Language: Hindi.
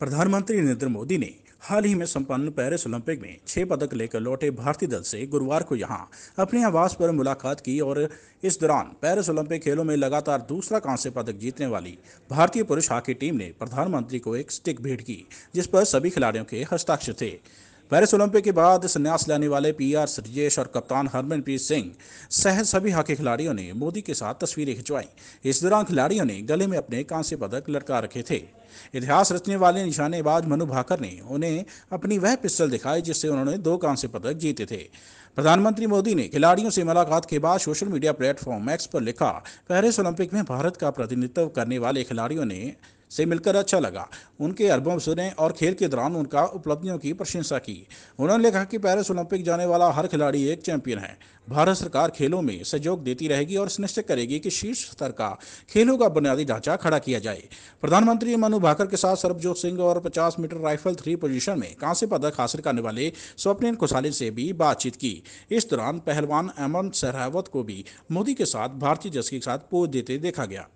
प्रधानमंत्री नरेंद्र मोदी ने हाल ही में संपन्न पेरिस ओलंपिक में छह पदक लेकर लौटे भारतीय दल से गुरुवार को यहां अपने आवास पर मुलाकात की और इस दौरान पेरिस ओलंपिक खेलों में लगातार दूसरा कांस्य पदक जीतने वाली भारतीय पुरुष हॉकी टीम ने प्रधानमंत्री को एक स्टिक भेंट की जिस पर सभी खिलाड़ियों के हस्ताक्षर थे पेरिस ओलंपिक के बाद संन्यास लेने वाले पीआर आर और कप्तान हरमनप्रीत सिंह सहित सभी हॉकी खिलाड़ियों ने मोदी के साथ तस्वीरें खिंचवाई इस दौरान खिलाड़ियों ने गले में अपने कांस्य पदक लटका रखे थे इतिहास रचने वाले निशानेबाज मनु भाकर ने उन्हें अपनी वह पिस्टल दिखाई जिससे उन्होंने दो कांस्य पदक जीते थे प्रधानमंत्री मोदी ने खिलाड़ियों से मुलाकात के बाद सोशल मीडिया प्लेटफॉर्म एक्स पर लिखा पेरिस ओलंपिक में भारत का प्रतिनिधित्व करने वाले खिलाड़ियों ने से मिलकर अच्छा लगा उनके एल्बम सुने और खेल के दौरान उनका उपलब्धियों की प्रशंसा की उन्होंने लिखा कि पेरिस ओलंपिक जाने वाला हर खिलाड़ी एक चैंपियन है भारत सरकार खेलों में सहयोग देती रहेगी और सुनिश्चित करेगी कि शीर्ष स्तर का खेलों का बुनियादी ढांचा खड़ा किया जाए प्रधानमंत्री मनु भाकर के साथ सरबजोत सिंह और 50 मीटर राइफल थ्री पोजीशन में कांस्य पदक हासिल करने वाले स्वप्निल खुशाली से भी बातचीत की इस दौरान पहलवान अमन सहरावत को भी मोदी के साथ भारतीय जस के साथ पोज देते देखा गया